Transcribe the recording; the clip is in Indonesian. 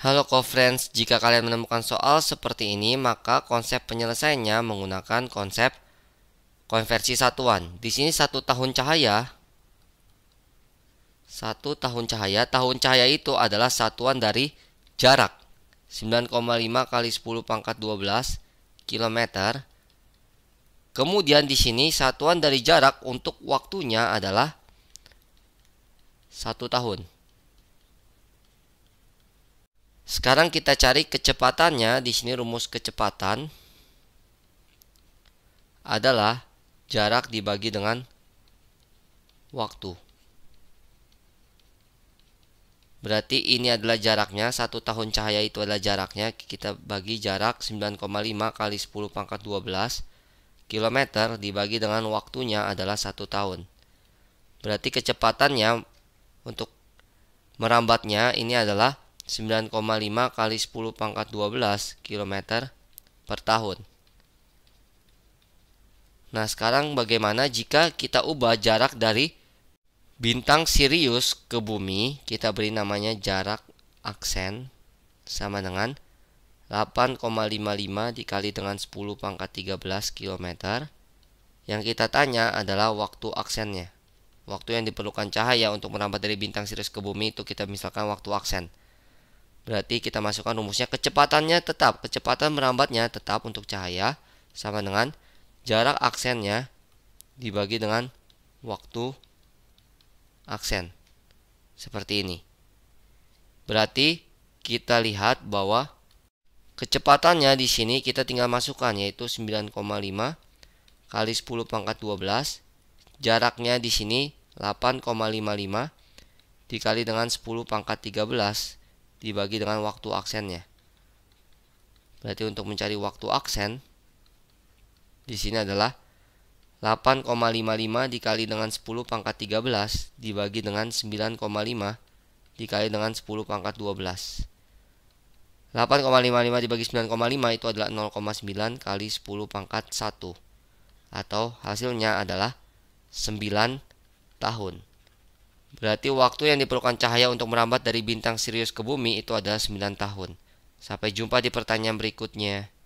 Halo co-friends, jika kalian menemukan soal seperti ini, maka konsep penyelesaiannya menggunakan konsep konversi satuan. Di sini satu tahun cahaya, satu tahun cahaya, tahun cahaya itu adalah satuan dari jarak. 9,5 kali 10 pangkat 12 km. Kemudian di sini satuan dari jarak untuk waktunya adalah satu tahun. Sekarang kita cari kecepatannya. Di sini rumus kecepatan adalah jarak dibagi dengan waktu. Berarti ini adalah jaraknya, satu tahun cahaya itu adalah jaraknya. Kita bagi jarak 9,5 kali 10 pangkat 12 km dibagi dengan waktunya adalah satu tahun. Berarti kecepatannya untuk merambatnya ini adalah 9,5 kali 10 pangkat 12 km per tahun. Nah, sekarang bagaimana jika kita ubah jarak dari bintang Sirius ke bumi, kita beri namanya jarak aksen sama dengan 8,55 dikali dengan 10 pangkat 13 km. Yang kita tanya adalah waktu aksennya. Waktu yang diperlukan cahaya untuk merambat dari bintang Sirius ke bumi itu kita misalkan waktu aksen. Berarti kita masukkan rumusnya kecepatannya tetap, kecepatan merambatnya tetap untuk cahaya sama dengan jarak aksennya dibagi dengan waktu aksen. Seperti ini. Berarti kita lihat bahwa kecepatannya di sini kita tinggal masukkan yaitu 9,5 kali 10 pangkat 12. Jaraknya di sini 8,55 dikali dengan 10 pangkat 13 dibagi dengan waktu aksennya. Berarti untuk mencari waktu aksen di sini adalah 8,55 dikali dengan 10 pangkat 13 dibagi dengan 9,5 dikali dengan 10 pangkat 12. 8,55 dibagi 9,5 itu adalah 0,9 kali 10 pangkat 1 atau hasilnya adalah 9 tahun. Berarti waktu yang diperlukan cahaya untuk merambat dari bintang Sirius ke bumi itu adalah 9 tahun. Sampai jumpa di pertanyaan berikutnya.